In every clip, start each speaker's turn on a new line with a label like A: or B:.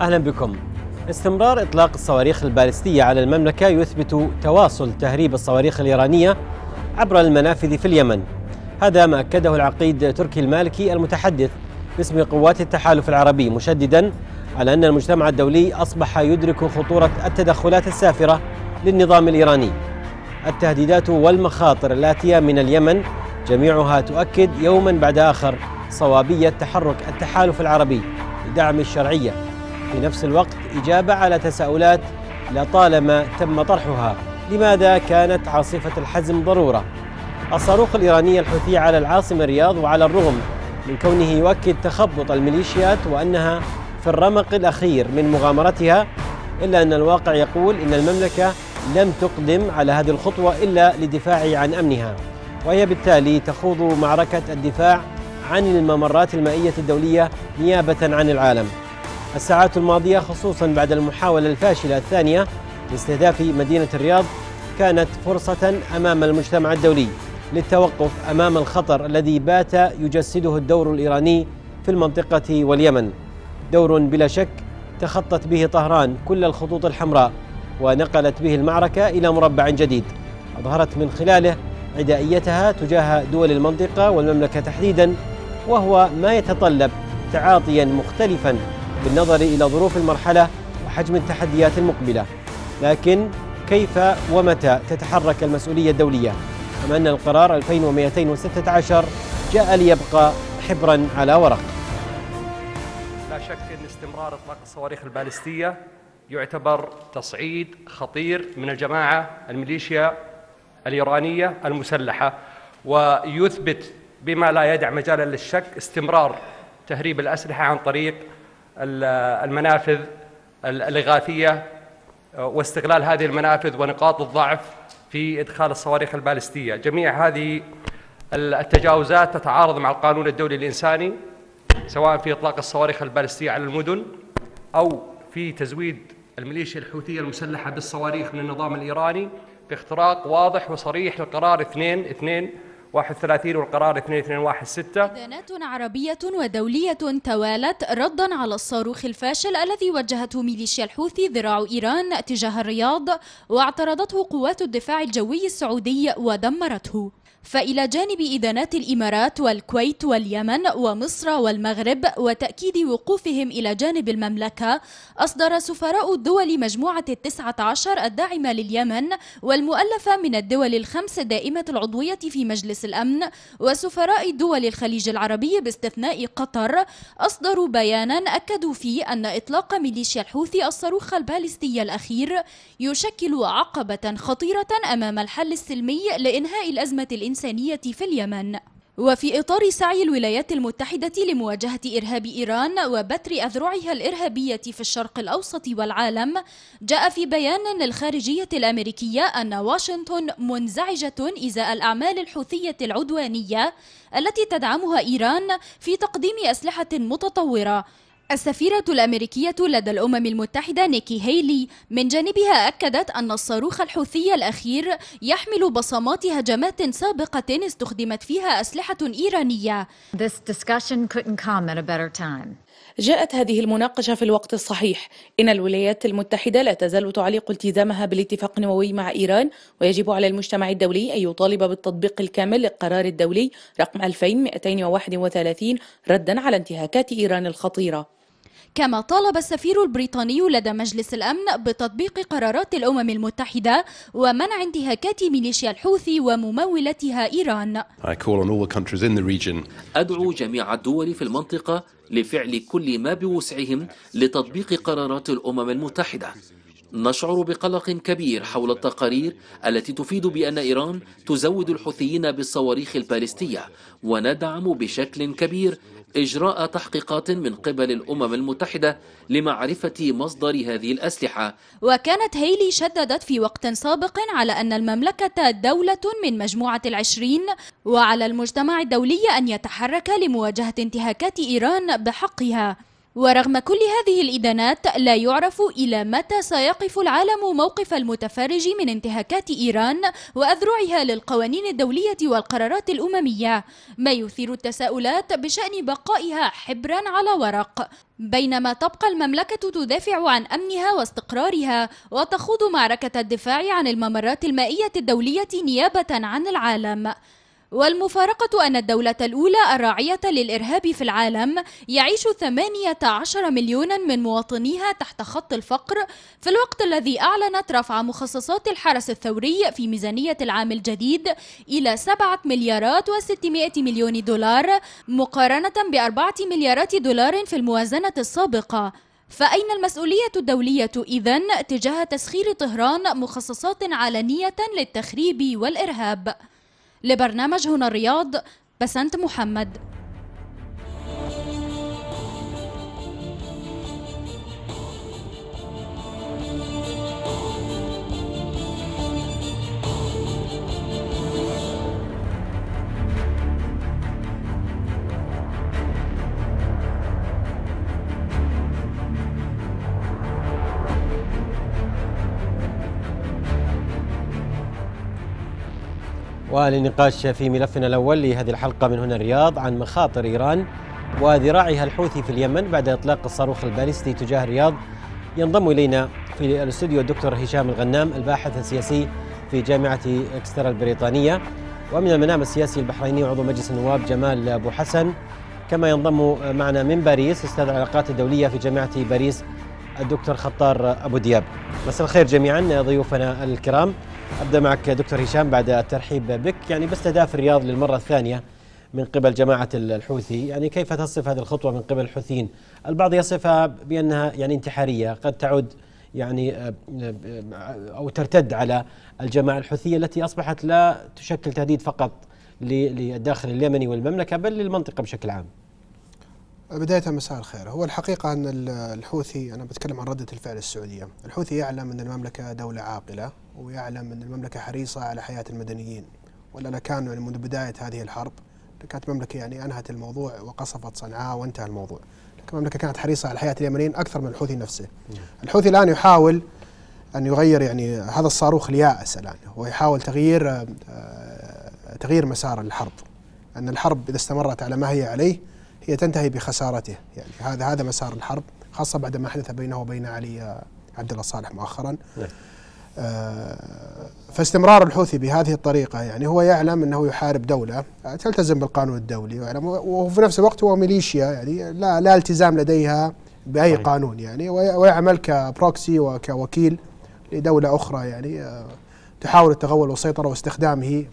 A: أهلا بكم استمرار إطلاق الصواريخ البالستية على المملكة يثبت تواصل تهريب الصواريخ الإيرانية عبر المنافذ في اليمن هذا ما أكده العقيد تركي المالكي المتحدث باسم قوات التحالف العربي مشددا على أن المجتمع الدولي أصبح يدرك خطورة التدخلات السافرة للنظام الإيراني التهديدات والمخاطر الآتية من اليمن جميعها تؤكد يوما بعد آخر صوابية تحرك التحالف العربي لدعم الشرعية في نفس الوقت إجابة على تساؤلات لطالما تم طرحها لماذا كانت عاصفة الحزم ضرورة؟ الصاروخ الإيراني الحوثي على العاصمة الرياض وعلى الرغم من كونه يؤكد تخبط الميليشيات وأنها في الرمق الأخير من مغامرتها إلا أن الواقع يقول إن المملكة لم تقدم على هذه الخطوة إلا للدفاع عن أمنها وهي بالتالي تخوض معركة الدفاع عن الممرات المائية الدولية نيابة عن العالم الساعات الماضية خصوصا بعد المحاولة الفاشلة الثانية لاستهداف مدينة الرياض كانت فرصة أمام المجتمع الدولي للتوقف أمام الخطر الذي بات يجسده الدور الإيراني في المنطقة واليمن دور بلا شك تخطت به طهران كل الخطوط الحمراء ونقلت به المعركة إلى مربع جديد أظهرت من خلاله عدائيتها تجاه دول المنطقة والمملكة تحديدا وهو ما يتطلب تعاطيا مختلفا بالنظر إلى ظروف المرحلة وحجم التحديات المقبلة لكن كيف ومتى تتحرك المسؤولية الدولية أم أن القرار 2216 جاء ليبقى حبرا على ورق
B: لا شك أن استمرار إطلاق الصواريخ البالستية يعتبر تصعيد خطير من الجماعة الميليشيا الإيرانية المسلحة ويثبت بما لا يدع مجالا للشك استمرار تهريب الأسلحة عن طريق المنافذ الاغاثيه آه، واستغلال هذه المنافذ ونقاط الضعف في ادخال الصواريخ البالستيه، جميع هذه التجاوزات تتعارض مع القانون الدولي الانساني سواء في اطلاق الصواريخ البالستيه على المدن او في تزويد الميليشيا الحوثيه المسلحه بالصواريخ من النظام الايراني باختراق واضح وصريح للقرار 2 2 31 والقرار 2216 إدانات
C: عربية ودولية توالت ردا على الصاروخ الفاشل الذي وجهته ميليشيا الحوثي ذراع إيران تجاه الرياض واعترضته قوات الدفاع الجوي السعودي ودمرته فإلى جانب إدانات الإمارات والكويت واليمن ومصر والمغرب وتأكيد وقوفهم إلى جانب المملكة أصدر سفراء الدول مجموعة التسعة عشر الداعمة لليمن والمؤلفة من الدول الخمس دائمة العضوية في مجلس الأمن وسفراء دول الخليج العربي باستثناء قطر أصدروا بيانا أكدوا فيه أن إطلاق ميليشيا الحوثي الصاروخ البالستي الأخير يشكل عقبة خطيرة أمام الحل السلمي لإنهاء الأزمة الإنسانية الإنسانية في اليمن وفي إطار سعي الولايات المتحدة لمواجهة إرهاب إيران وبتر أذرعها الإرهابية في الشرق الأوسط والعالم جاء في بيان للخارجية الأمريكية أن واشنطن منزعجة إزاء الأعمال الحوثية العدوانية التي تدعمها إيران في تقديم أسلحة متطورة السفيرة الأمريكية لدى الأمم المتحدة نيكي هيلي من جانبها أكدت أن الصاروخ الحوثي الأخير يحمل بصمات هجمات سابقة استخدمت فيها أسلحة إيرانية جاءت هذه المناقشة في الوقت الصحيح إن الولايات المتحدة لا تزال تعلق التزامها بالاتفاق النووي مع إيران ويجب على المجتمع الدولي أن يطالب بالتطبيق الكامل للقرار الدولي رقم 2231 ردا على انتهاكات إيران الخطيرة كما طالب السفير البريطاني لدى مجلس الأمن بتطبيق قرارات الأمم المتحدة ومنع انتهاكات ميليشيا الحوثي وممولتها إيران
D: أدعو جميع الدول في المنطقة لفعل كل ما بوسعهم لتطبيق قرارات الأمم المتحدة نشعر بقلق كبير حول التقارير التي تفيد بأن إيران تزود الحوثيين بالصواريخ البالستية وندعم بشكل كبير إجراء تحقيقات من قبل الأمم المتحدة لمعرفة مصدر هذه الأسلحة
C: وكانت هيلي شددت في وقت سابق على أن المملكة دولة من مجموعة العشرين وعلى المجتمع الدولي أن يتحرك لمواجهة انتهاكات إيران بحقها ورغم كل هذه الإدانات لا يعرف إلى متى سيقف العالم موقف المتفرج من انتهاكات إيران وأذرعها للقوانين الدولية والقرارات الأممية ما يثير التساؤلات بشأن بقائها حبرا على ورق بينما تبقى المملكة تدافع عن أمنها واستقرارها وتخوض معركة الدفاع عن الممرات المائية الدولية نيابة عن العالم والمفارقة أن الدولة الأولى الراعية للإرهاب في العالم يعيش 18 مليونا من مواطنيها تحت خط الفقر في الوقت الذي أعلنت رفع مخصصات الحرس الثوري في ميزانية العام الجديد إلى 7 مليارات و600 مليون دولار مقارنة بأربعة مليارات دولار في الموازنة السابقة فأين المسؤولية الدولية إذن تجاه تسخير طهران مخصصات علنية للتخريب والإرهاب؟ لبرنامج هنا الرياض بسنت محمد
A: وللنقاش في ملفنا الأول لهذه الحلقة من هنا الرياض عن مخاطر إيران وذراعها الحوثي في اليمن بعد إطلاق الصاروخ الباليستي تجاه الرياض ينضم إلينا في الاستوديو الدكتور هشام الغنام الباحث السياسي في جامعة إكسترا البريطانية ومن المنام السياسي البحريني عضو مجلس النواب جمال أبو حسن كما ينضم معنا من باريس أستاذ العلاقات الدولية في جامعة باريس الدكتور خطار أبو دياب مساء الخير جميعا ضيوفنا الكرام ابدا معك دكتور هشام بعد الترحيب بك يعني باستهداف الرياض للمره الثانيه من قبل جماعه الحوثي يعني كيف تصف هذه الخطوه من قبل الحوثيين البعض يصفها بانها يعني انتحاريه قد تعود يعني آه، آه، آه، او ترتد على الجماعه الحوثيه التي اصبحت لا تشكل تهديد فقط للداخل اليمني والمملكه بل للمنطقه بشكل عام
D: بداية مساء الخير هو الحقيقة أن الحوثي أنا بتكلم عن ردة الفعل السعودية الحوثي يعلم أن المملكة دولة عاقلة ويعلم أن المملكة حريصة على حياة المدنيين ولا كان يعني منذ بداية هذه الحرب كانت المملكة يعني أنهت الموضوع وقصفت صنعاء وانتهى الموضوع لكن المملكة كانت حريصة على حياة اليمنيين أكثر من الحوثي نفسه الحوثي الآن يحاول أن يغير يعني هذا الصاروخ اليائس الآن هو يحاول تغيير آه، تغيير مسار الحرب أن الحرب إذا استمرت على ما هي عليه هي تنتهي بخسارته يعني هذا هذا مسار الحرب خاصة بعد ما حدث بينه وبين علي آه، عبد الله صالح مؤخرا نعم. آه، فاستمرار الحوثي بهذه الطريقة يعني هو يعلم أنه يحارب دولة آه، تلتزم بالقانون الدولي ويعلم وفي نفس الوقت هو ميليشيا يعني لا, لا التزام لديها بأي صحيح. قانون يعني ويعمل كبروكسي وكوكيل لدولة أخرى يعني تحاول التغول والسيطرة واستخدامه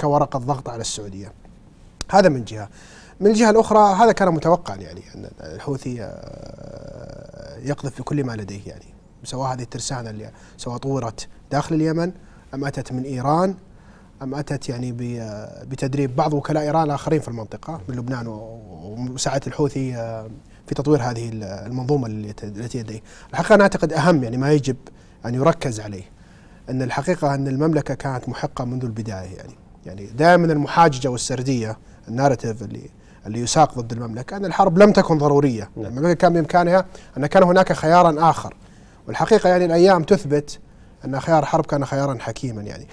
D: كورقة ضغط على السعودية هذا من جهة من الجهه الاخرى هذا كان متوقعا يعني ان الحوثي آه، يقذف بكل ما لديه يعني سواء هذه الترسانه اللي سواء طورت داخل اليمن ام اتت من ايران ام اتت يعني آه، بتدريب بعض وكلاء ايران الاخرين في المنطقه من لبنان ومساعده الحوثي آه، في تطوير هذه المنظومه التي لديه. الحقيقه انا اعتقد اهم يعني ما يجب ان يركز عليه ان الحقيقه ان المملكه كانت محقه منذ البدايه يعني يعني دائما المحاججه والسرديه الناريتيف اللي اللي يساق ضد المملكة أن الحرب لم تكن ضرورية نعم. المملكة كان بإمكانها أن كان هناك خيارا آخر والحقيقة يعني الأيام تثبت أن خيار الحرب كان خيارا حكيما يعني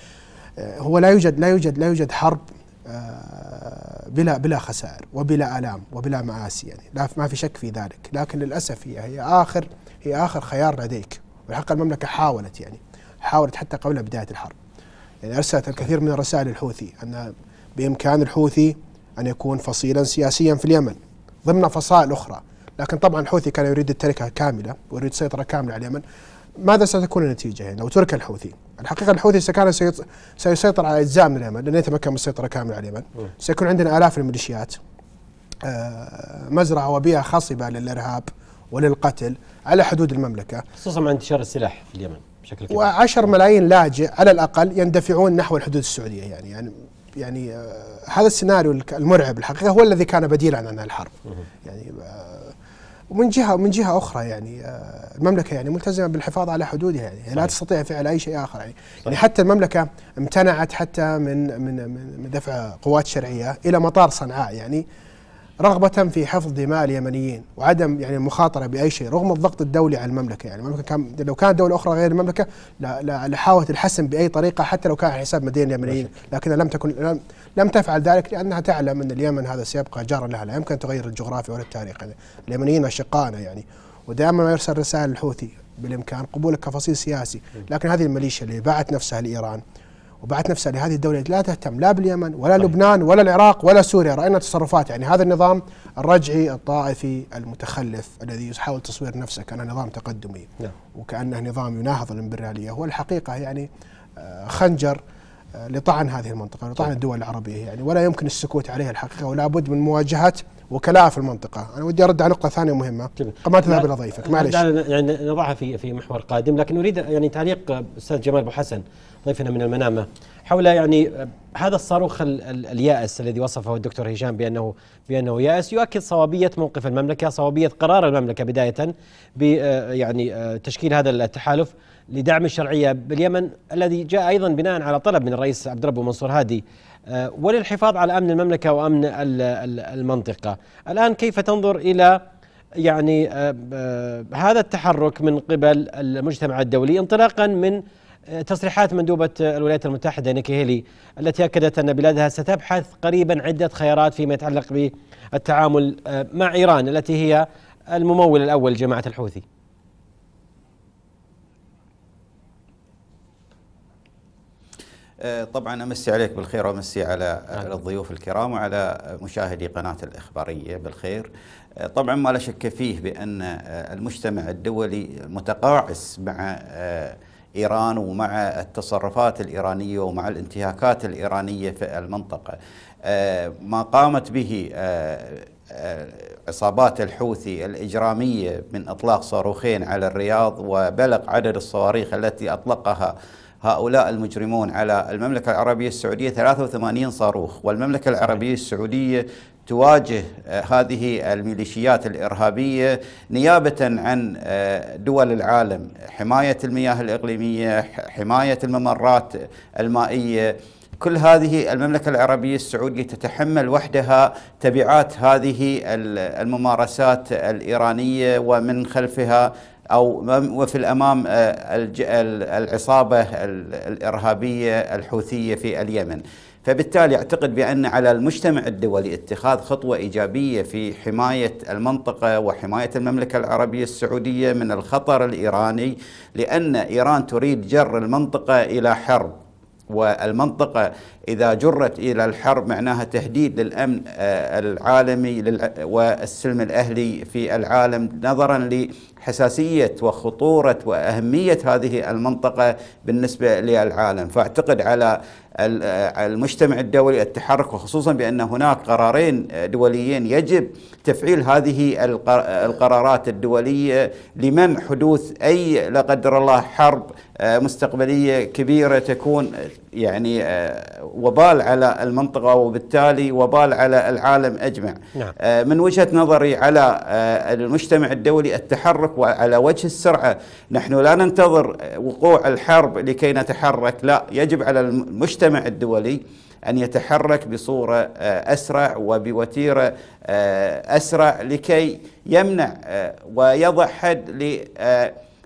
D: آه، هو لا يوجد لا يوجد لا يوجد حرب آه، بلا بلا خسائر وبلا آلام وبلا مآسي يعني لا ما في شك في ذلك لكن للأسف هي هي آخر هي آخر خيار لديك والحق المملكة حاولت يعني حاولت حتى قبل بداية الحرب يعني أرسلت الكثير من الرسائل الحوثي أن بإمكان الحوثي أن يكون فصيلا سياسيا في اليمن ضمن فصائل أخرى لكن طبعا الحوثي كان يريد التركة كاملة ويريد سيطرة كاملة على اليمن ماذا ستكون النتيجة يعني لو ترك الحوثي الحقيقة الحوثي كان سيسيطر على أجزاء من اليمن لن يتمكن من السيطرة كاملة على اليمن سيكون عندنا آلاف الميليشيات آه، مزرعة وبيئة خصبة للإرهاب وللقتل على حدود المملكة
A: خصوصا مع انتشار السلاح في اليمن بشكل كبير
D: و10 ملايين لاجئ على الأقل يندفعون نحو الحدود السعودية يعني
A: يعني يعني
D: آه، هذا السيناريو المرعب الحقيقه هو الذي كان بديلا عن الحرب يعني آه، ومن جهه من جهه اخرى يعني آه، المملكه يعني ملتزمه بالحفاظ على حدودها يعني صحيح. لا تستطيع فعل اي شيء اخر يعني, يعني حتى المملكه امتنعت حتى من من من دفع قوات شرعيه الى مطار صنعاء يعني رغبة في حفظ دماء اليمنيين وعدم يعني المخاطرة بأي شيء رغم الضغط الدولي على المملكة يعني المملكة كان لو كانت دولة أخرى غير المملكة لحاولت الحسم بأي طريقة حتى لو كان على حساب مدينة اليمنيين لكنها لم تكن لم, لم تفعل ذلك لأنها تعلم أن اليمن هذا سيبقى جارا لها لا يمكن تغير الجغرافيا ولا التاريخ يعني اليمنيين أشقائنا يعني ودائما ما يرسل رسائل الحوثي بالإمكان قبولك كفصيل سياسي لكن هذه الميليشيا اللي باعت نفسها لإيران وبعت نفسها لهذه الدولة لا تهتم لا باليمن ولا طيب. لبنان ولا العراق ولا سوريا رأينا تصرفات يعني هذا النظام الرجعي الطائفي المتخلف الذي يحاول تصوير نفسه كأنه نظام تقدمي نعم. وكأنه نظام يناهض الإمبريالية هو الحقيقة يعني آه، خنجر آه، لطعن هذه المنطقة لطعن طيب. الدول العربية يعني ولا يمكن السكوت عليها الحقيقة ولا بد من مواجهة وكلاء في المنطقه، انا ودي ارد على نقطه ثانيه مهمه قبل ما تذهب الى ضيفك معليش
A: يعني نضعها في في محور قادم لكن اريد يعني تعليق استاذ جمال ابو حسن ضيفنا من المنامه حول يعني هذا الصاروخ ال ال اليائس الذي وصفه الدكتور هشام بانه بانه يائس يؤكد صوابيه موقف المملكه، صوابيه قرار المملكه بدايه ب آه، يعني آه، تشكيل هذا التحالف لدعم الشرعيه باليمن الذي جاء ايضا بناء على طلب من الرئيس عبد ربه منصور هادي آه، وللحفاظ على امن المملكه وامن المنطقه. الان كيف تنظر الى يعني آه، آه، هذا التحرك من قبل المجتمع الدولي انطلاقا من تصريحات مندوبة الولايات المتحدة نيكي هيلي التي أكدت أن بلادها ستبحث قريبا عدة خيارات فيما يتعلق بالتعامل مع إيران التي هي الممول الأول لجماعة الحوثي
E: آه، طبعا امسي عليك بالخير وامسي نعم. على الضيوف الكرام وعلى مشاهدي قناه الاخباريه بالخير. آه، طبعا ما لا شك فيه بان آه، المجتمع الدولي متقاعس مع ايران ومع التصرفات الايرانيه ومع الانتهاكات الايرانيه في المنطقه. ما قامت به عصابات الحوثي الاجراميه من اطلاق صاروخين على الرياض وبلغ عدد الصواريخ التي اطلقها هؤلاء المجرمون على المملكة العربية السعودية 83 صاروخ والمملكة العربية السعودية تواجه آه، هذه الميليشيات الإرهابية نيابة عن آه، دول العالم حماية المياه الإقليمية حماية الممرات المائية كل هذه المملكة العربية السعودية تتحمل وحدها تبعات هذه الممارسات الإيرانية ومن خلفها أو وفي الأمام آه، العصابة الإرهابية الحوثية في اليمن فبالتالي اعتقد بان على المجتمع الدولي اتخاذ خطوه ايجابيه في حمايه المنطقه وحمايه المملكه العربيه السعوديه من الخطر الايراني لان ايران تريد جر المنطقه الى حرب والمنطقة إذا جرت إلى الحرب معناها تهديد للأمن آه، العالمي والسلم الأهلي في العالم نظرا لحساسية وخطورة وأهمية هذه المنطقة بالنسبة للعالم فأعتقد على آه، المجتمع الدولي التحرك وخصوصا بان هناك قرارين آه، دوليين يجب تفعيل هذه آه، القرارات الدوليه لمنع حدوث اي لا قدر الله حرب مستقبليه كبيره تكون يعني آه، وبال على المنطقة وبالتالي وبال على العالم أجمع نعم. آه، من وجهة نظري على آه، المجتمع الدولي التحرك وعلى وجه السرعة نحن لا ننتظر وقوع الحرب لكي نتحرك لا يجب على المجتمع الدولي أن يتحرك بصورة أسرع وبوتيرة أسرع لكي يمنع ويضع حد ل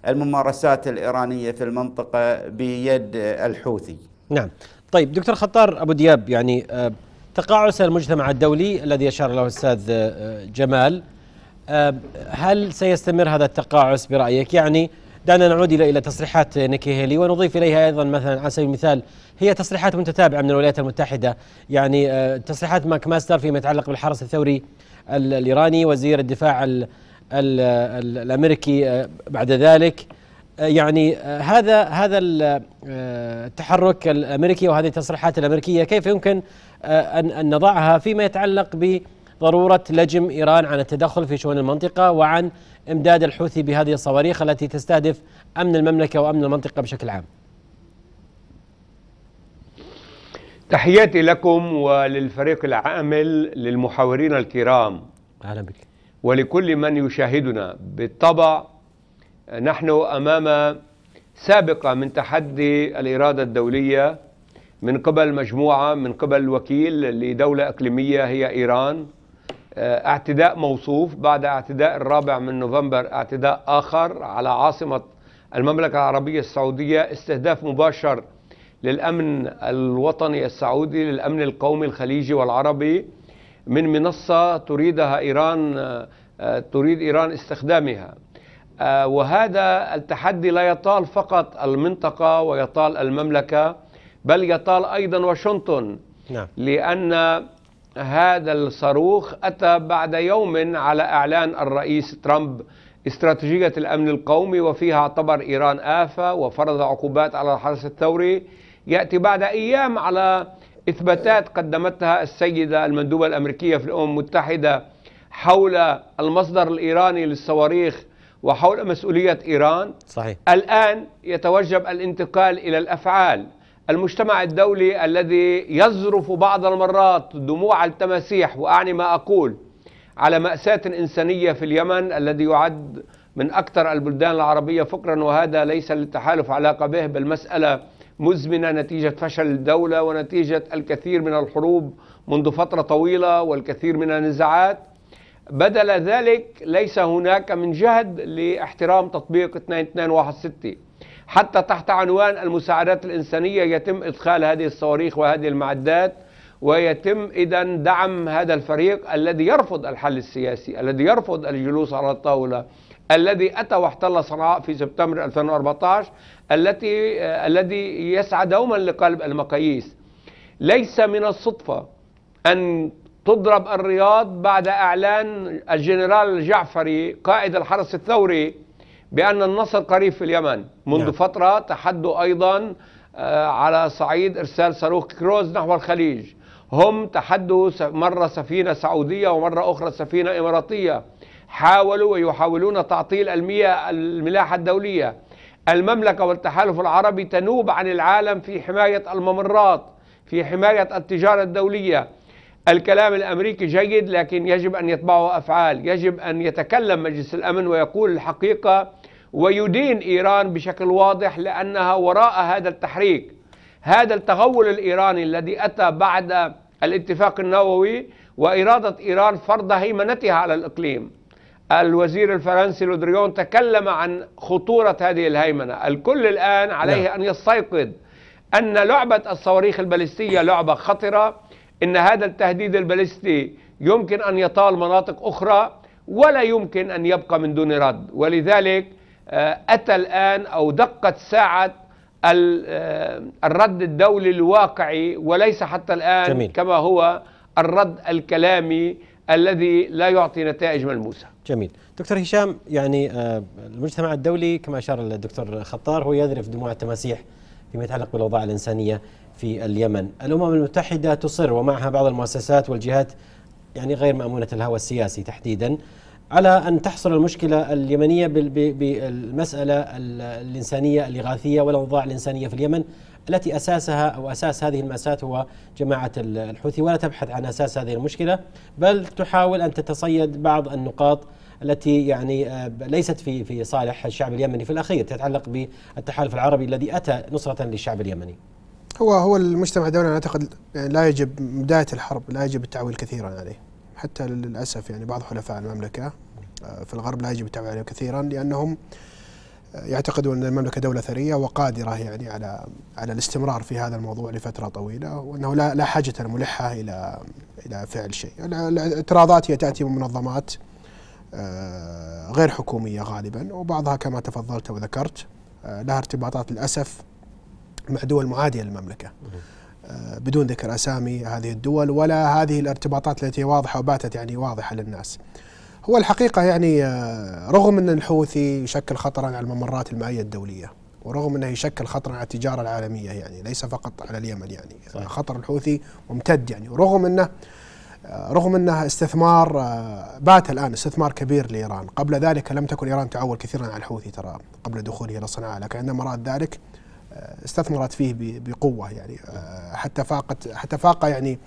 E: الممارسات الإيرانية في المنطقة بيد الحوثي
A: نعم طيب دكتور خطار أبو دياب يعني آه، تقاعس المجتمع الدولي الذي أشار له الأستاذ آه، جمال آه، هل سيستمر هذا التقاعس برأيك يعني دعنا نعود الى الى تصريحات نيكي هيلي ونضيف اليها ايضا مثلا على سبيل المثال هي تصريحات متتابعه من الولايات المتحده يعني تصريحات ماك ماستر فيما يتعلق بالحرس الثوري الايراني وزير الدفاع الـ الـ الـ الامريكي بعد ذلك آه، يعني آه، هذا هذا آه، التحرك الامريكي وهذه التصريحات الامريكيه كيف يمكن ان ان نضعها فيما يتعلق بضروره لجم ايران عن التدخل في شؤون المنطقه وعن امداد الحوثي بهذه الصواريخ التي تستهدف امن المملكه وامن المنطقه بشكل عام.
B: تحياتي لكم وللفريق العامل للمحاورين الكرام. اهلا بك. ولكل من يشاهدنا بالطبع نحن أمام سابقة من تحدي الإرادة الدولية من قبل مجموعة من قبل وكيل لدولة إقليمية هي إيران آه، اعتداء موصوف بعد اعتداء الرابع من نوفمبر اعتداء آخر على عاصمة المملكة العربية السعودية استهداف مباشر للأمن الوطني السعودي للأمن القومي الخليجي والعربي من منصة تريدها إيران آه، آه، تريد إيران استخدامها آه، وهذا التحدي لا يطال فقط المنطقة ويطال المملكة بل يطال أيضا واشنطن نعم. لأن هذا الصاروخ أتى بعد يوم على إعلان الرئيس ترامب استراتيجية الأمن القومي وفيها اعتبر إيران آفة وفرض عقوبات على الحرس الثوري يأتي بعد أيام على إثباتات قدمتها السيدة المندوبة الأمريكية في الأمم المتحدة حول المصدر الإيراني للصواريخ وحول مسؤولية إيران صحيح. الآن يتوجب الانتقال إلى الأفعال المجتمع الدولي الذي يزرف بعض المرات دموع التماسيح وأعني ما أقول على مأساة إنسانية في اليمن الذي يعد من أكثر البلدان العربية فقرا وهذا ليس للتحالف علاقة به بل مسألة مزمنة نتيجة فشل الدولة ونتيجة الكثير من الحروب منذ فترة طويلة والكثير من النزاعات بدل ذلك ليس هناك من جهد لاحترام تطبيق 2216 حتى تحت عنوان المساعدات الإنسانية يتم إدخال هذه الصواريخ وهذه المعدات ويتم إذا دعم هذا الفريق الذي يرفض الحل السياسي الذي يرفض الجلوس على الطاولة الذي أتى واحتل صنعاء في سبتمبر 2014 التي الذي يسعى دوما لقلب المقاييس ليس من الصدفة أن تضرب الرياض بعد إعلان الجنرال الجعفري قائد الحرس الثوري بأن النصر قريب في اليمن منذ نعم. فترة تحدوا أيضا آه، على صعيد إرسال صاروخ كروز نحو الخليج هم تحدوا مرة سفينة سعودية ومرة أخرى سفينة إماراتية حاولوا ويحاولون تعطيل المياه الملاحة الدولية المملكة والتحالف العربي تنوب عن العالم في حماية الممرات في حماية التجارة الدولية الكلام الامريكي جيد لكن يجب ان يتبعه افعال، يجب ان يتكلم مجلس الامن ويقول الحقيقه ويدين ايران بشكل واضح لانها وراء هذا التحريك. هذا التغول الايراني الذي اتى بعد الاتفاق النووي واراده ايران فرض هيمنتها على الاقليم. الوزير الفرنسي لودريون تكلم عن خطوره هذه الهيمنه، الكل الان عليه نعم. ان يستيقظ ان لعبه الصواريخ البالستيه لعبه خطره ان هذا التهديد البالستي يمكن ان يطال مناطق اخرى ولا يمكن ان يبقى من دون رد ولذلك آه، اتى الان او دقت ساعه آه، الرد الدولي الواقعي وليس حتى الان جميل. كما هو الرد الكلامي الذي لا يعطي نتائج ملموسه.
A: جميل، دكتور هشام يعني آه، المجتمع الدولي كما اشار الدكتور خطار هو يذرف دموع التماسيح فيما يتعلق بالاوضاع الانسانيه في اليمن. الامم المتحده تصر ومعها بعض المؤسسات والجهات يعني غير مامونه الهوى السياسي تحديدا على ان تحصر المشكله اليمنيه بالمساله الانسانيه الاغاثيه والاوضاع الانسانيه في اليمن التي اساسها او اساس هذه المأساة هو جماعه الحوثي ولا تبحث عن اساس هذه المشكله بل تحاول ان تتصيد بعض النقاط التي يعني آه، ليست في في صالح الشعب اليمني في الاخير تتعلق بالتحالف العربي الذي اتى نصره للشعب اليمني.
D: هو هو المجتمع الدولي انا اعتقد آه، لا يجب بدايه الحرب لا يجب التعويل كثيرا عليه حتى للاسف يعني بعض حلفاء المملكه آه، في الغرب لا يجب التعويل عليهم كثيرا لانهم يعتقدون ان المملكه دوله ثريه وقادره يعني على على الاستمرار في هذا الموضوع لفتره طويله وانه لا لا حاجه ملحه الى الى فعل شيء الاعتراضات هي تاتي من منظمات آه، غير حكوميه غالبا وبعضها كما تفضلت وذكرت آه، لها ارتباطات للاسف مع دول معاديه للمملكه آه، بدون ذكر اسامي هذه الدول ولا هذه الارتباطات التي واضحه وباتت يعني واضحه للناس. هو الحقيقه يعني رغم ان الحوثي يشكل خطرا على الممرات المائيه الدوليه ورغم انه يشكل خطرا على التجاره العالميه يعني ليس فقط على اليمن يعني صحيح. خطر الحوثي ممتد يعني ورغم انه رغم انها استثمار آه، بات الان استثمار كبير لايران، قبل ذلك لم تكن ايران تعول كثيرا على الحوثي ترى قبل دخوله الى صنعاء، لكن عندما رات ذلك آه، استثمرت فيه بقوه يعني آه، حتى فاقت حتى فاق يعني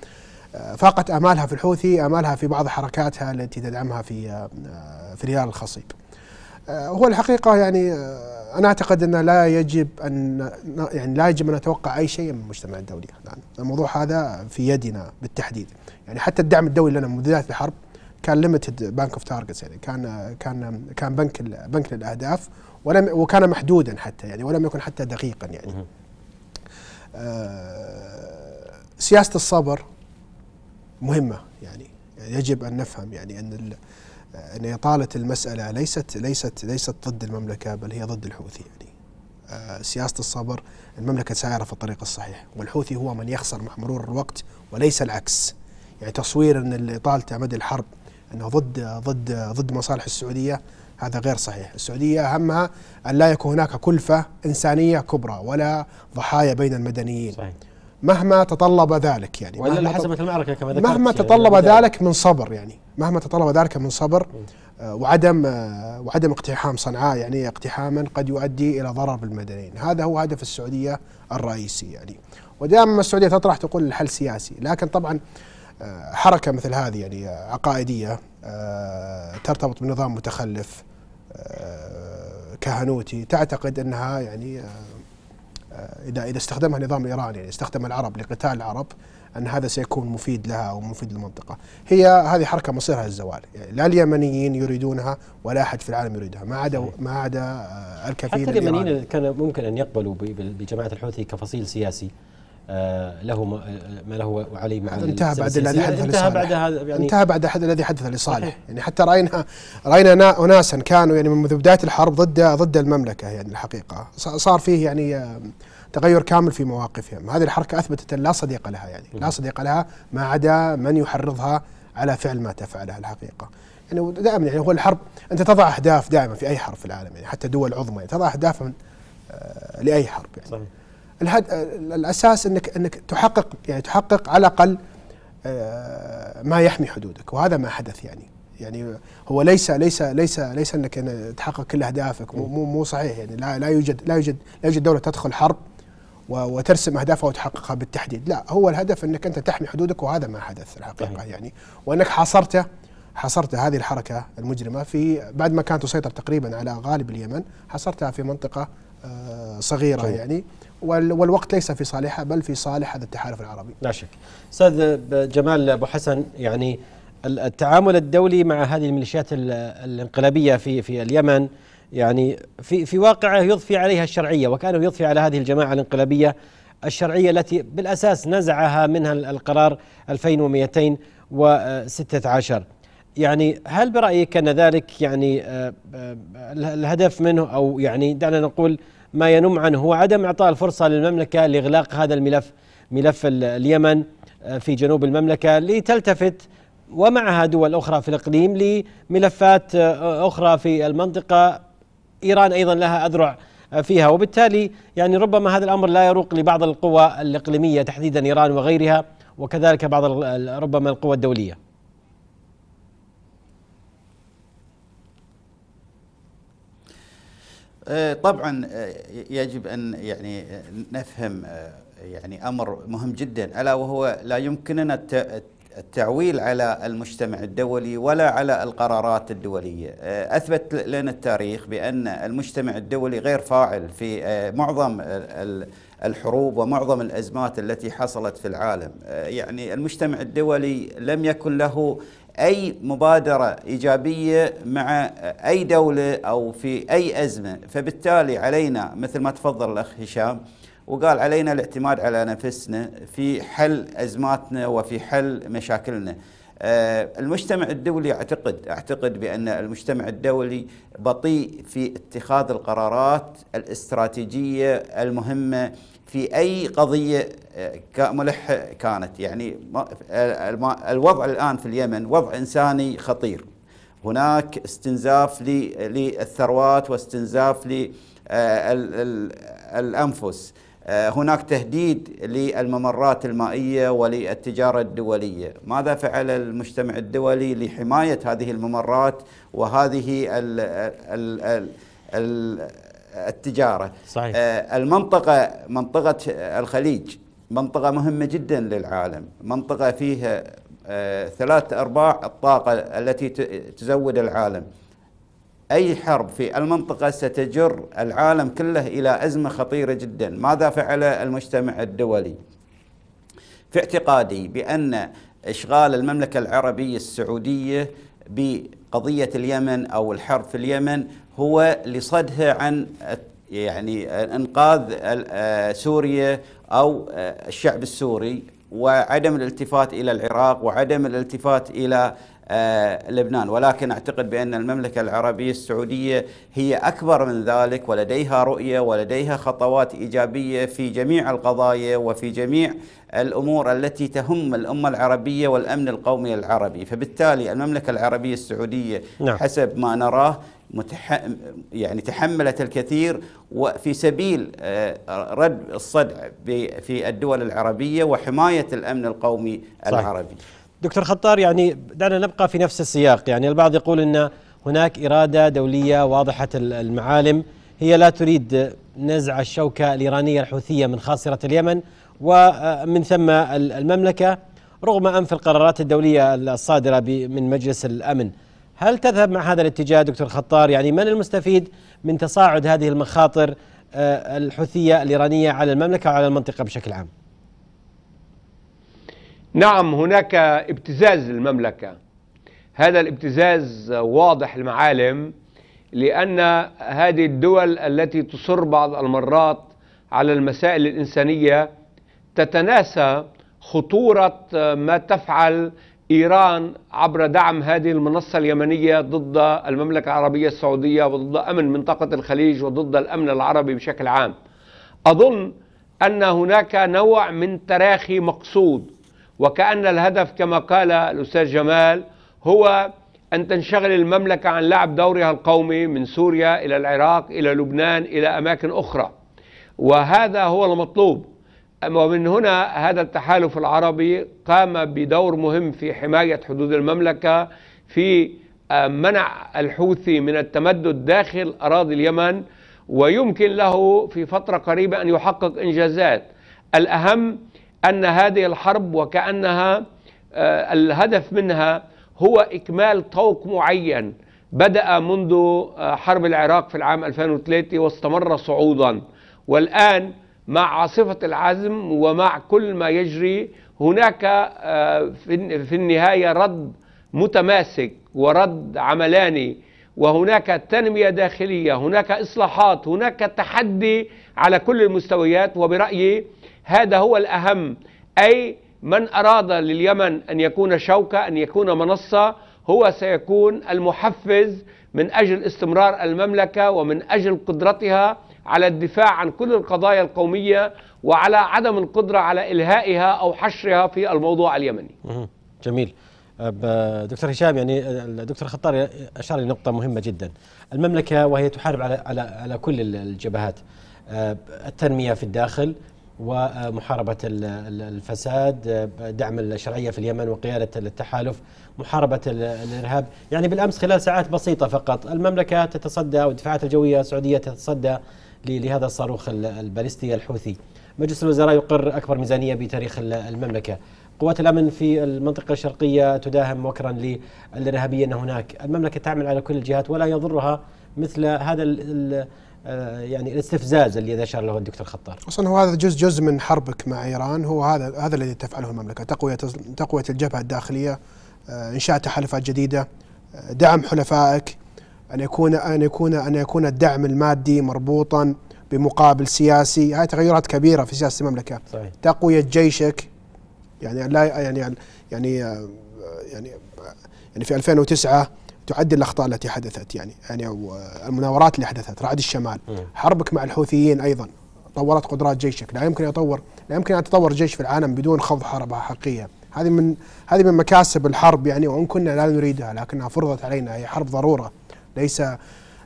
D: فاقت امالها في الحوثي امالها في بعض حركاتها التي تدعمها في في ريال الخصيب. هو الحقيقه يعني انا اعتقد ان لا يجب ان يعني لا يجب ان نتوقع اي شيء من المجتمع الدولي الان، الموضوع هذا في يدنا بالتحديد. يعني حتى الدعم الدولي لنا من بدايه الحرب كان ليمتد بانك اوف تارجتس يعني كان كان كان بنك بنك للاهداف ولم وكان محدودا حتى يعني ولم يكن حتى دقيقا يعني آه سياسه الصبر مهمه يعني يجب ان نفهم يعني ان ان اطاله المساله ليست ليست ليست ضد المملكه بل هي ضد الحوثي يعني آه، سياسه الصبر المملكه سائره في الطريق الصحيح والحوثي هو من يخسر مع مرور الوقت وليس العكس يعني تصوير ان اطاله مدى الحرب انه ضد ضد ضد مصالح السعوديه هذا غير صحيح، السعوديه اهمها ان لا يكون هناك كلفه انسانيه كبرى ولا ضحايا بين المدنيين. صحيح. مهما تطلب ذلك يعني والا لحسمت المعركه كما ذكرت مهما يعني تطلب يعني ذلك من صبر يعني مهما تطلب ذلك من صبر آه، وعدم آه، وعدم اقتحام صنعاء يعني اقتحاما قد يؤدي الى ضرر بالمدنيين، هذا هو هدف السعوديه الرئيسي يعني ودائما السعوديه تطرح تقول الحل سياسي، لكن طبعا آه، حركة مثل هذه يعني آه، عقائدية آه، ترتبط بنظام متخلف كهنوتي تعتقد أنها يعني إذا إذا استخدمها النظام الإيراني يعني استخدم العرب لقتال العرب أن هذا سيكون مفيد لها ومفيد للمنطقة هي هذه حركة مصيرها الزوال يعني لا اليمنيين يريدونها ولا أحد في العالم يريدها ما عدا ما عدا الكثير حتى اليمنيين
A: كان ممكن أن يقبلوا بجماعة الحوثي كفصيل سياسي آه، له آه، ما له عليه مع انتهى بعد الذي حدث انتهى بعد هذا يعني انتهى
D: بعد الذي حدث لصالح يعني حتى راينا راينا اناسا كانوا يعني من بدايه الحرب ضد ضد المملكه يعني الحقيقه صار فيه يعني آه، تغير كامل في مواقفهم هذه الحركه اثبتت لا صديق لها يعني لا صديق لها ما عدا من يحرضها على فعل ما تفعله الحقيقه يعني دائما يعني هو الحرب انت تضع اهداف دائما في اي حرب في العالم يعني حتى دول عظمى يعني تضع اهداف لاي حرب يعني صحيح. الهد... الاساس انك انك تحقق يعني تحقق على الاقل آه، ما يحمي حدودك وهذا ما حدث يعني يعني هو ليس ليس ليس ليس انك تحقق كل اهدافك مو مو صحيح يعني لا لا يوجد لا يوجد لا يوجد دوله تدخل حرب وترسم اهدافها وتحققها بالتحديد، لا هو الهدف انك انت تحمي حدودك وهذا ما حدث الحقيقه يعني وانك حاصرته حصرت هذه الحركة المجرمة في بعد ما كانت تسيطر تقريبا على غالب اليمن حصرتها في منطقة
A: آه، صغيرة جميل.
D: يعني والوقت ليس في صالحها بل في صالح هذا التحالف العربي
A: لا شك استاذ جمال ابو حسن يعني التعامل الدولي مع هذه الميليشيات الانقلابيه في في اليمن يعني في في واقعه يضفي عليها الشرعيه وكانه يضفي على هذه الجماعه الانقلابيه الشرعيه التي بالاساس نزعها منها القرار 2216 يعني هل برايك ان ذلك يعني آه، آه، الهدف منه او يعني دعنا نقول ما ينم عنه هو عدم إعطاء الفرصة للمملكة لإغلاق هذا الملف ملف اليمن آه، في جنوب المملكة لتلتفت ومعها دول أخرى في الإقليم لملفات آه، أخرى في المنطقة إيران أيضا لها أذرع آه، فيها وبالتالي يعني ربما هذا الأمر لا يروق لبعض القوى الإقليمية تحديدا إيران وغيرها وكذلك بعض ربما القوى الدولية
E: آه، طبعا آه، يجب ان يعني آه، نفهم يعني امر مهم جدا الا وهو لا يمكننا التعويل على المجتمع الدولي ولا على القرارات الدوليه اثبت لنا التاريخ بان المجتمع الدولي غير فاعل في معظم الحروب ومعظم الازمات التي حصلت في العالم يعني المجتمع الدولي لم يكن له أي مبادرة إيجابية مع أي دولة أو في أي أزمة فبالتالي علينا مثل ما تفضل الأخ هشام وقال علينا الاعتماد على نفسنا في حل أزماتنا وفي حل مشاكلنا آه، المجتمع الدولي اعتقد اعتقد بان المجتمع الدولي بطيء في اتخاذ القرارات الاستراتيجيه المهمه في أي قضية آه، ملحة كانت يعني آه، الوضع الآن في اليمن وضع إنساني خطير هناك استنزاف للثروات واستنزاف للأنفس آه، هناك تهديد للممرات المائية وللتجارة الدولية ماذا فعل المجتمع الدولي لحماية هذه الممرات وهذه التجارة صحيح. آه، المنطقة منطقة الخليج منطقة مهمة جدا للعالم منطقة فيها آه، ثلاث أرباع الطاقة التي تزود العالم أي حرب في المنطقة ستجر العالم كله إلى أزمة خطيرة جدا ماذا فعل المجتمع الدولي في اعتقادي بأن إشغال المملكة العربية السعودية قضية اليمن أو الحرب في اليمن هو لصدها عن يعني إنقاذ آه، سوريا أو آه، الشعب السوري وعدم الالتفات إلى العراق وعدم الالتفات إلى آه، لبنان ولكن أعتقد بأن المملكة العربية السعودية هي أكبر من ذلك ولديها رؤية ولديها خطوات إيجابية في جميع القضايا وفي جميع الأمور التي تهم الأمة العربية والأمن القومي العربي فبالتالي المملكة العربية السعودية نعم. حسب ما نراه متح... يعني تحملت الكثير وفي سبيل آه، رد الصدع في الدول العربية وحماية الأمن القومي صحيح. العربي
A: دكتور خطار يعني دعنا نبقى في نفس السياق يعني البعض يقول ان هناك اراده دوليه واضحه المعالم هي لا تريد نزع الشوكه الايرانيه الحوثيه من خاصره اليمن ومن آه، ثم المملكه رغم انف القرارات الدوليه الصادره من مجلس الامن هل تذهب مع هذا الاتجاه دكتور خطار يعني من المستفيد من تصاعد هذه المخاطر آه، الحوثيه الايرانيه على المملكه وعلى المنطقه بشكل عام؟ نعم هناك
B: ابتزاز للمملكة هذا الابتزاز واضح المعالم لأن هذه الدول التي تصر بعض المرات على المسائل الإنسانية تتناسى خطورة ما تفعل إيران عبر دعم هذه المنصة اليمنية ضد المملكة العربية السعودية وضد أمن منطقة الخليج وضد الأمن العربي بشكل عام أظن أن هناك نوع من تراخي مقصود وكأن الهدف كما قال الأستاذ جمال هو أن تنشغل المملكة عن لعب دورها القومي من سوريا إلى العراق إلى لبنان إلى أماكن أخرى وهذا هو المطلوب ومن هنا هذا التحالف العربي قام بدور مهم في حماية حدود المملكة في آه، منع الحوثي من التمدد داخل أراضي اليمن ويمكن له في فترة قريبة أن يحقق إنجازات الأهم أن هذه الحرب وكأنها آه، الهدف منها هو إكمال طوق معين بدأ منذ آه، حرب العراق في العام 2003 واستمر صعودا والآن مع عاصفة العزم ومع كل ما يجري هناك آه، في النهاية رد متماسك ورد عملاني وهناك تنمية داخلية هناك إصلاحات هناك تحدي على كل المستويات وبرأيي هذا هو الأهم أي من أراد لليمن أن يكون شوكة أن يكون منصة هو سيكون المحفز من أجل استمرار المملكة ومن أجل قدرتها على الدفاع عن كل القضايا القومية وعلى عدم القدرة على إلهائها أو حشرها في الموضوع اليمني
A: جميل دكتور هشام يعني الدكتور خطار أشار لنقطة مهمة جدا المملكة وهي تحارب على, على, على كل الجبهات التنمية في الداخل ومحاربة الفساد دعم الشرعية في اليمن وقيادة التحالف محاربة الإرهاب يعني بالأمس خلال ساعات بسيطة فقط المملكة تتصدى والدفاعات الجوية السعودية تتصدى لهذا الصاروخ البالستي الحوثي مجلس الوزراء يقر أكبر ميزانية بتاريخ المملكة قوات الأمن في المنطقة الشرقية تداهم وكرا للإرهابيين هناك المملكة تعمل على كل الجهات ولا يضرها مثل هذا آه، يعني الاستفزاز اللي ذكر له الدكتور خطار. اصلا
D: هو هذا جزء جزء من حربك مع ايران هو هذا هذا الذي تفعله المملكه تقويه تقويه الجبهه الداخليه آه، انشاء تحالفات جديده آه، دعم حلفائك ان يكون ان يكون ان يكون الدعم المادي مربوطا بمقابل سياسي هاي تغيرات كبيره في سياسه المملكه صحيح. تقويه جيشك يعني لا يعني يعني يعني يعني في 2009 تعدل الاخطاء التي حدثت يعني يعني او المناورات اللي حدثت رعد الشمال حربك مع الحوثيين ايضا طورت قدرات جيشك لا يمكن يطور لا يمكن ان يتطور جيش في العالم بدون خوض حرب حقيقيه هذه من هذه من مكاسب الحرب يعني وان كنا لا نريدها لكنها فرضت علينا هي حرب ضروره ليس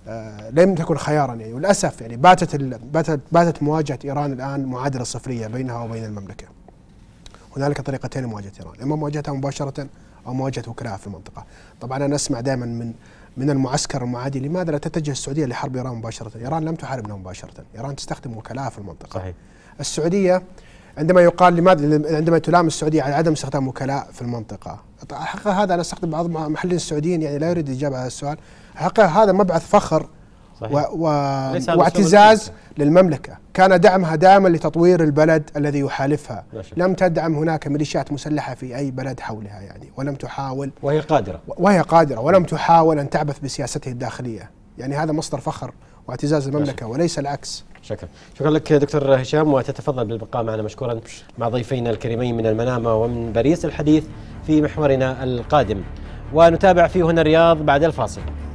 D: آه لم تكن خيارا يعني وللاسف يعني باتت باتت باتت مواجهه ايران الان معادله صفريه بينها وبين المملكه. هنالك طريقتين لمواجهه ايران، اما مواجهتها مباشره او مواجهه وكلاءها في المنطقه. طبعا انا اسمع دائما من من المعسكر المعادي لماذا لا تتجه السعوديه لحرب ايران مباشره؟ ايران لم تحاربنا مباشره، ايران تستخدم وكلاءها في المنطقه. صحيح. السعوديه عندما يقال لماذا عندما تلام السعوديه على عدم استخدام وكلاء في المنطقه، حقيقه هذا انا استخدم بعض محللين السعوديين يعني لا يريد الاجابه على السؤال، حقيقه هذا مبعث فخر صحيح. و... و... واعتزاز للمملكة كان دعمها دائما لتطوير البلد الذي يحالفها لم تدعم هناك ميليشيات مسلحة في أي بلد حولها يعني ولم تحاول وهي قادرة وهي قادرة ولم تحاول أن تعبث بسياسته الداخلية يعني هذا مصدر فخر واعتزاز المملكة وليس العكس
A: شكرا شكرا لك دكتور هشام وتتفضل بالبقاء معنا مشكورا مع ضيفينا الكريمين من المنامة ومن باريس الحديث في محورنا القادم ونتابع فيه هنا الرياض بعد الفاصل